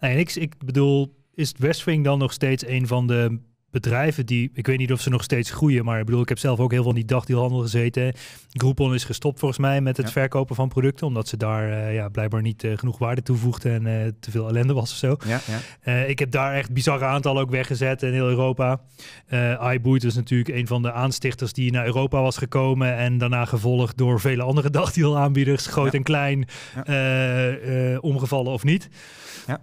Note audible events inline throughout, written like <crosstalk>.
Nee, en ik, ik bedoel, is Westwing dan nog steeds een van de bedrijven die, ik weet niet of ze nog steeds groeien, maar ik bedoel, ik heb zelf ook heel veel in die dagdeelhandel gezeten. Groupon is gestopt volgens mij met het verkopen van producten, omdat ze daar eh, ja, blijkbaar niet eh, genoeg waarde toevoegden en eh, te veel ellende was of zo. Ja, ik heb daar echt bizarre aantallen ook weggezet in heel Europa. iBoot is natuurlijk een van de aanstichters die naar Europa was gekomen en daarna gevolgd door vele andere <laughs> aanbieders groot en klein, omgevallen of niet.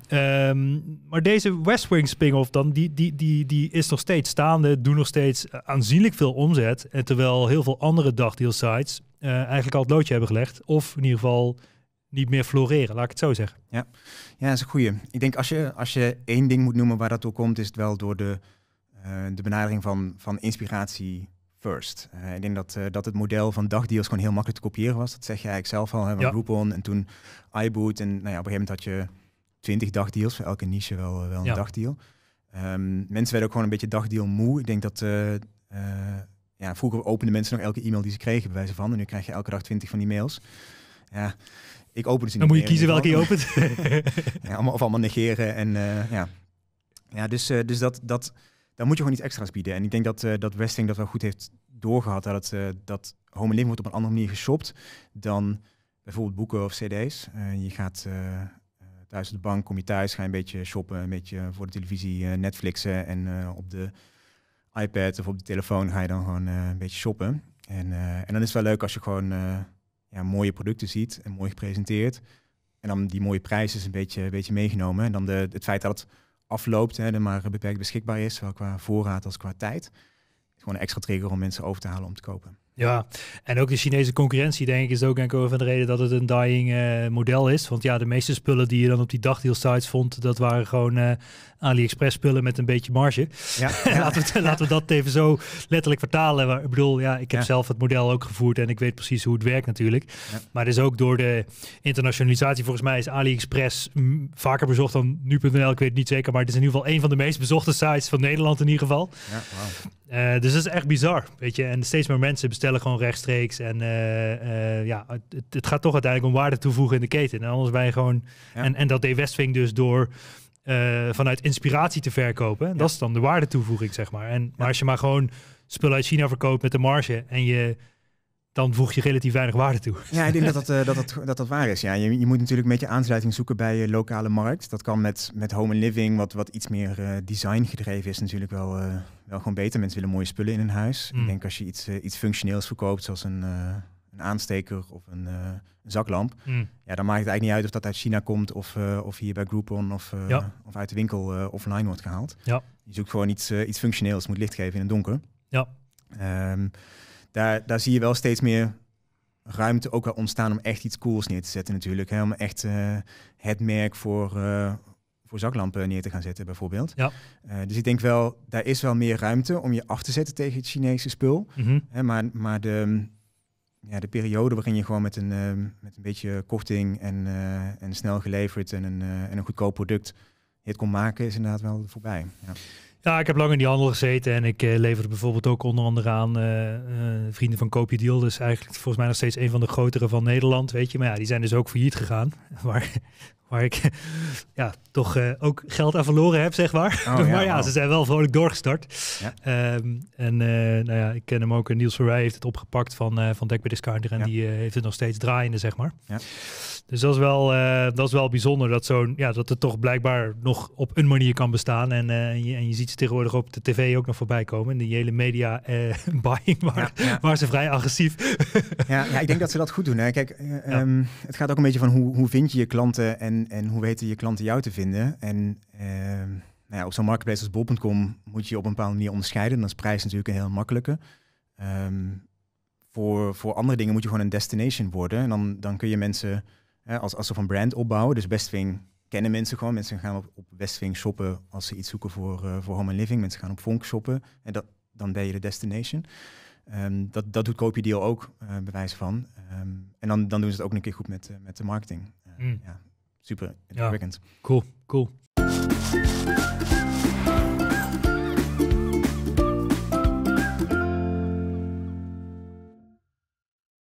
Ehm, maar deze Westwing spin-off dan, die, die, die, die is toch nog steeds staande, doen nog steeds eh, aanzienlijk veel omzet. En terwijl heel veel andere dagdeal sites eh, eigenlijk al het loodje hebben gelegd. Of in ieder geval niet meer floreren, laat ik het zo zeggen. Ja, ja dat is een goeie. Ik denk als je, als je één ding moet noemen waar dat door komt, is het wel door de, eh, de benadering van, van inspiratie first. ik denk dat, dat het model van dagdeals gewoon heel makkelijk te kopiëren was. Dat zeg je eigenlijk zelf al, hè, van Groupon en toen iBoot. En nou ja, op een gegeven moment had je twintig dagdeals, voor elke niche wel, wel een dagdeal. Um, mensen werden ook gewoon een beetje dagdeal moe. Ik denk dat eh, eh, ja, vroeger openden mensen nog elke e-mail die ze kregen, bij wijze van. En nu krijg je elke dag twintig van die mails. Ja, ik open ze dus niet Dan moet je kiezen welke je opent. <laughs> <laughs> allemaal, of allemaal negeren. En eh, ja. ja, dus, dus dat, dat, daar moet je gewoon iets extra's bieden. En ik denk dat, dat Westing dat wel goed heeft doorgehad. Dat, het, dat home living wordt op een andere manier geshopt dan bijvoorbeeld boeken of cd's. je gaat thuis op de bank, kom je thuis, ga je een beetje shoppen, een beetje eh, voor de televisie eh, Netflixen en eh, op de iPad of op de telefoon ga je dan gewoon een beetje shoppen. En, en dan is het wel leuk als je gewoon ja, mooie producten ziet en mooi gepresenteerd. En dan die mooie prijs is een beetje, een beetje meegenomen. En dan de, het feit dat het afloopt, hè, er maar beperkt beschikbaar is, zowel qua voorraad als qua tijd. Is gewoon een extra trigger om mensen over te halen om te kopen. Ja, en ook de Chinese concurrentie, denk ik, is ook denk ik over de reden dat het een dying eh, model is. Want ja, de meeste spullen die je dan op die dagdeelsites vond, dat waren gewoon eh, AliExpress spullen met een beetje marge. Ja, <laughs> laten, we, laten we dat even zo letterlijk vertalen. Maar, ik bedoel, ja, ik heb zelf het model ook gevoerd en ik weet precies hoe het werkt natuurlijk. Maar het is dus ook door de internationalisatie, volgens mij is AliExpress mm, vaker bezocht dan nu.nl, ik weet het niet zeker. Maar het is in ieder geval een van de meest bezochte sites van Nederland in ieder geval. Ja, eh, dus dat is echt bizar, weet je. En steeds meer mensen bestellen gewoon rechtstreeks. En eh, eh, ja, het, het, gaat toch uiteindelijk om waarde toevoegen in de keten. En anders ben je gewoon... En, en dat deed Westwing dus door vanuit inspiratie te verkopen. Dat is dan de waarde toevoeging, zeg maar. En, Maar als je maar gewoon spullen uit China verkoopt met de marge... en je dan voeg je relatief weinig waarde toe. Ja, ik denk dat dat, eh, dat, dat, dat, dat, waar is. Ja. Je, je moet natuurlijk een beetje aansluiting zoeken bij je lokale markt. Dat kan met, met home and living, wat, wat iets meer uh, design gedreven is, natuurlijk wel, eh, wel gewoon beter. Mensen willen mooie spullen in hun huis. Ik mm. denk als je iets, iets functioneels verkoopt, zoals een, een aansteker of een, zaklamp, mm. ja, dan maakt het eigenlijk niet uit of dat uit China komt of, of hier bij Groupon of, of uit de winkel offline wordt gehaald. Ja. Je zoekt gewoon iets, iets functioneels, moet licht geven in het donker. Ja. Ehm, daar, zie je wel steeds meer ruimte ook wel ontstaan om echt iets cools neer te zetten natuurlijk. Hè? Om echt eh, het merk voor, eh, voor zaklampen neer te gaan zetten bijvoorbeeld. Ja. Eh, dus ik denk wel, daar is wel meer ruimte om je af te zetten tegen het Chinese spul. Mm hè? Maar, maar de, ja, de periode waarin je gewoon met een, met een beetje korting en, en snel geleverd en een, en een goedkoop product het kon maken, is inderdaad wel voorbij. Ja. Ja, ik heb lang in die handel gezeten en ik eh, leverde bijvoorbeeld ook onder andere aan eh, eh, vrienden van Koopje Deal. Dus eigenlijk volgens mij nog steeds een van de grotere van Nederland, weet je. Maar ja, die zijn dus ook failliet gegaan. <laughs> Waar, waar ik ja, toch ook geld aan verloren heb, zeg maar. Oh, <laughs> maar ja, ze zijn wel vrolijk doorgestart. Ja. Ehm, en nou ja, ik ken hem ook. Niels Verwij heeft het opgepakt van, uh, van Discounter. En die heeft het nog steeds draaiende, zeg maar. Dus dat is wel, dat is wel bijzonder dat, zo'n ja, dat het toch blijkbaar nog op een manier kan bestaan. En, en je, en je ziet tegenwoordig op de tv ook nog voorbij komen. En die hele media eh, <laughs> buying, waar, waar, ze vrij agressief. ja, ik denk dat ze dat goed doen. Hè. Kijk, eh, ehm, het gaat ook een beetje van hoe, hoe vind je je klanten en, en hoe weten je klanten jou te vinden. En ehm, nou ja, op zo'n marketplace als bol.com moet je, op een bepaalde manier onderscheiden. Dan is prijs natuurlijk een heel makkelijke. Ehm, voor, voor andere dingen moet je gewoon een destination worden. En dan, dan kun je mensen hè, als, als van brand opbouwen. Dus Bestwing kennen mensen gewoon. Mensen gaan op, op Westwing shoppen als ze iets zoeken voor, uh, voor home living. Mensen gaan op Vonk shoppen. En dat, dan ben je de destination. Um, dat, dat doet Koopje Deal ook, uh, bewijs van. Ehm, en dan, dan doen ze het ook een keer goed met, eh, met de marketing. Mm. ja, super Ja. Cool, cool.